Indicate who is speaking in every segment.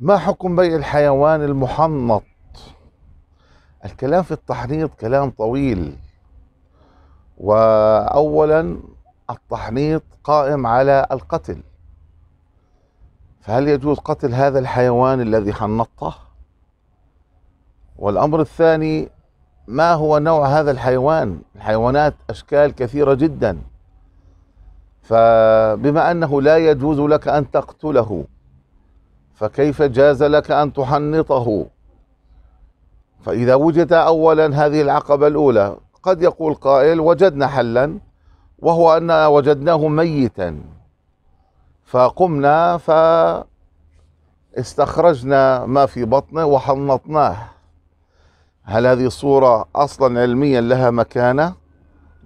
Speaker 1: ما حكم بيع الحيوان المحنط الكلام في التحنيط كلام طويل واولا التحنيط قائم على القتل فهل يجوز قتل هذا الحيوان الذي حنطته والامر الثاني ما هو نوع هذا الحيوان الحيوانات اشكال كثيره جدا فبما انه لا يجوز لك ان تقتله فكيف جاز لك أن تحنطه فإذا وجد أولا هذه العقبة الأولى قد يقول قائل وجدنا حلا وهو أن وجدناه ميتا فقمنا فاستخرجنا ما في بطنه وحنطناه هل هذه الصورة أصلا علميا لها مكانة؟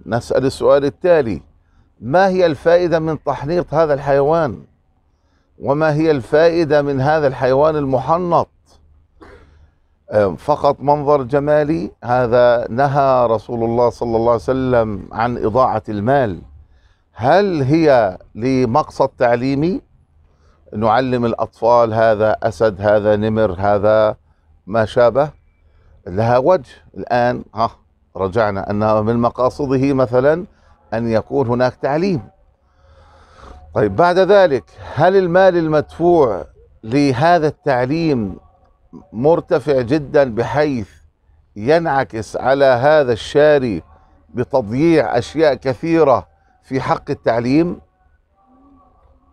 Speaker 1: نسأل السؤال التالي ما هي الفائدة من تحنيط هذا الحيوان؟ وما هي الفائدة من هذا الحيوان المحنط فقط منظر جمالي هذا نهى رسول الله صلى الله عليه وسلم عن إضاعة المال هل هي لمقصد تعليمي نعلم الأطفال هذا أسد هذا نمر هذا ما شابه لها وجه الآن ها رجعنا أنها من مقاصده مثلا أن يكون هناك تعليم طيب بعد ذلك هل المال المدفوع لهذا التعليم مرتفع جدا بحيث ينعكس على هذا الشاري بتضييع اشياء كثيره في حق التعليم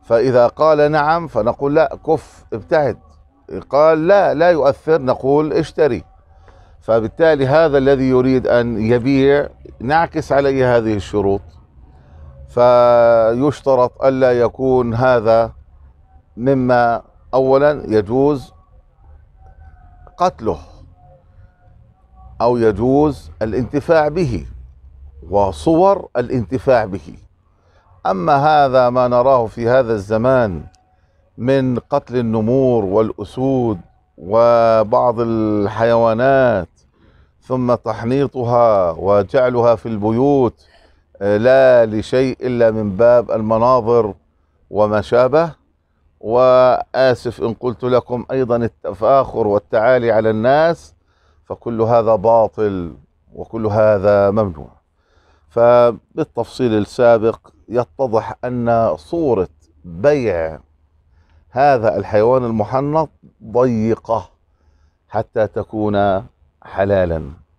Speaker 1: فاذا قال نعم فنقول لا كف ابتعد قال لا لا يؤثر نقول اشتري فبالتالي هذا الذي يريد ان يبيع نعكس عليه هذه الشروط فيشترط ألا يكون هذا مما أولا يجوز قتله أو يجوز الانتفاع به وصور الانتفاع به أما هذا ما نراه في هذا الزمان من قتل النمور والأسود وبعض الحيوانات ثم تحنيطها وجعلها في البيوت لا لشيء إلا من باب المناظر وما شابه وآسف إن قلت لكم أيضا التفاخر والتعالي على الناس فكل هذا باطل وكل هذا ممنوع فبالتفصيل السابق يتضح أن صورة بيع هذا الحيوان المحنط ضيقة حتى تكون حلالا